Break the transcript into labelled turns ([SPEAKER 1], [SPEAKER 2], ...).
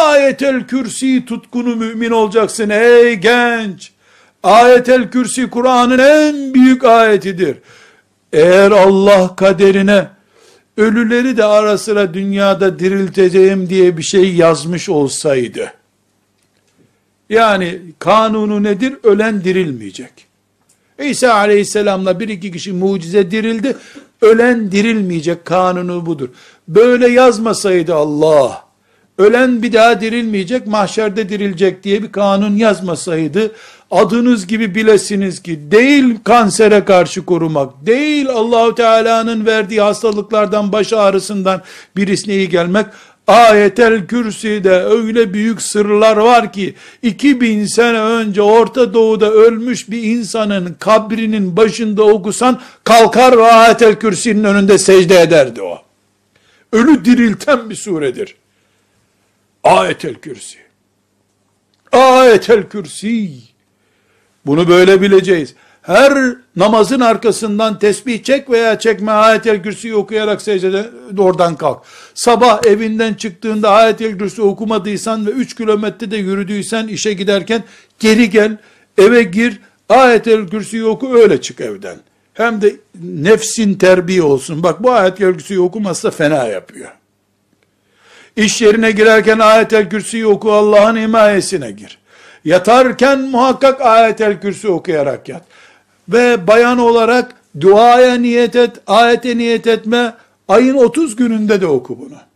[SPEAKER 1] ayetel kürsi tutkunu mümin olacaksın ey genç. Ayetel kürsi Kur'an'ın en büyük ayetidir. Eğer Allah kaderine ölüleri de ara sıra dünyada dirilteceğim diye bir şey yazmış olsaydı. Yani kanunu nedir? Ölen dirilmeyecek. İsa aleyhisselamla bir iki kişi mucize dirildi. Ölen dirilmeyecek kanunu budur. Böyle yazmasaydı Allah, ölen bir daha dirilmeyecek, mahşerde dirilecek diye bir kanun yazmasaydı, adınız gibi bilesiniz ki değil kansere karşı korumak, değil Allahu Teala'nın verdiği hastalıklardan, baş ağrısından birisine iyi gelmek, Ayetel Kürsü'de öyle büyük sırlar var ki 2000 sene önce Orta Doğu'da ölmüş bir insanın kabrinin başında okusan kalkar ve Ayetel Kürsü'nün önünde secde ederdi o. Ölü dirilten bir suredir. Ayetel kürsi. Ayetel kürsi. Bunu böyle bileceğiz. Her namazın arkasından tesbih çek veya çekme ayetel kürsüyü okuyarak secdede oradan kalk. Sabah evinden çıktığında ayetel kürsü okumadıysan ve 3 de yürüdüysen işe giderken geri gel eve gir ayetel kürsüyü oku öyle çık evden. Hem de nefsin terbiye olsun. Bak bu ayetel kürsüyü okumazsa fena yapıyor. İş yerine girerken ayetel kürsüyü oku Allah'ın himayesine gir. Yatarken muhakkak ayetel kürsü okuyarak yat. Ve bayan olarak duaya niyet et, ayete niyet etme. Ayın 30 gününde de oku bunu.